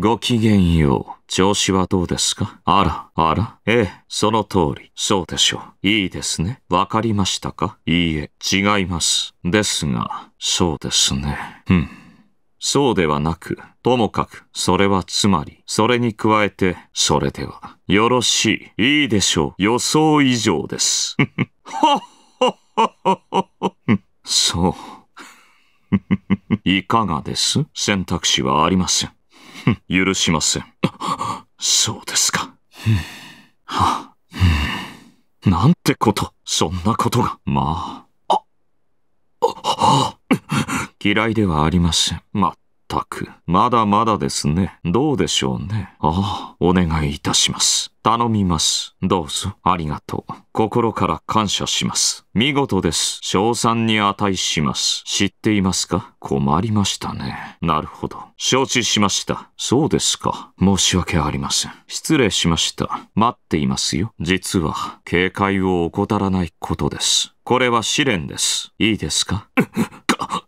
ごきげんよう。調子はどうですかあら、あら。ええ、その通り。そうでしょう。いいですね。わかりましたかいいえ、違います。ですが、そうですね。うん。そうではなく、ともかく、それはつまり、それに加えて、それでは、よろしい、いいでしょう。予想以上です。はっはっはっはっそう。いかがです選択肢はありません。許しません。そうですか。はあ、なんてこと、そんなことが。まあ。あ、あ、嫌いではありません。まったく、まだまだですね。どうでしょうね。ああ、お願いいたします。頼みます。どうぞ、ありがとう。心から感謝します。見事です。賞賛に値します。知っていますか困りましたね。なるほど。承知しました。そうですか。申し訳ありません。失礼しました。待っていますよ。実は、警戒を怠らないことです。これは試練です。いいですか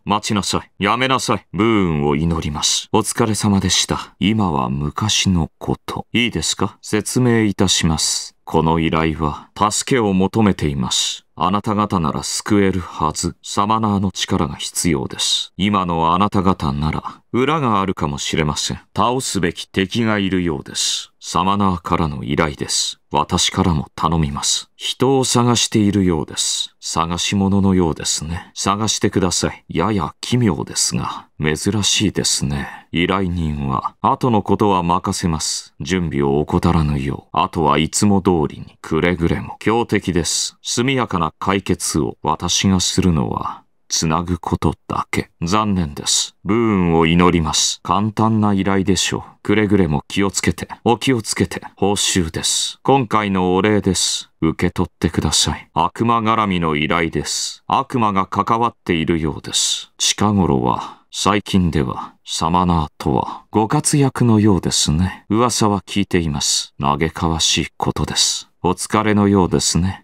待ちなさい。やめなさい。ブーンを祈ります。お疲れ様でした。今は昔のこと。いいですか説明いたします。この依頼は、助けを求めています。あなた方なら救えるはず。サマナーの力が必要です。今のあなた方なら、裏があるかもしれません。倒すべき敵がいるようです。サマナーからの依頼です。私からも頼みます。人を探しているようです。探し物のようですね。探してください。やや奇妙ですが、珍しいですね。依頼人は、後のことは任せます。準備を怠らぬよう、あとはいつも通りに、くれぐれも、強敵です。速やかな解決を私がするのは、つなぐことだけ。残念です。ブーンを祈ります。簡単な依頼でしょう。くれぐれも気をつけて、お気をつけて、報酬です。今回のお礼です。受け取ってください。悪魔絡みの依頼です。悪魔が関わっているようです。近頃は、最近では、サマナーとは、ご活躍のようですね。噂は聞いています。嘆かわしいことです。お疲れのようですね。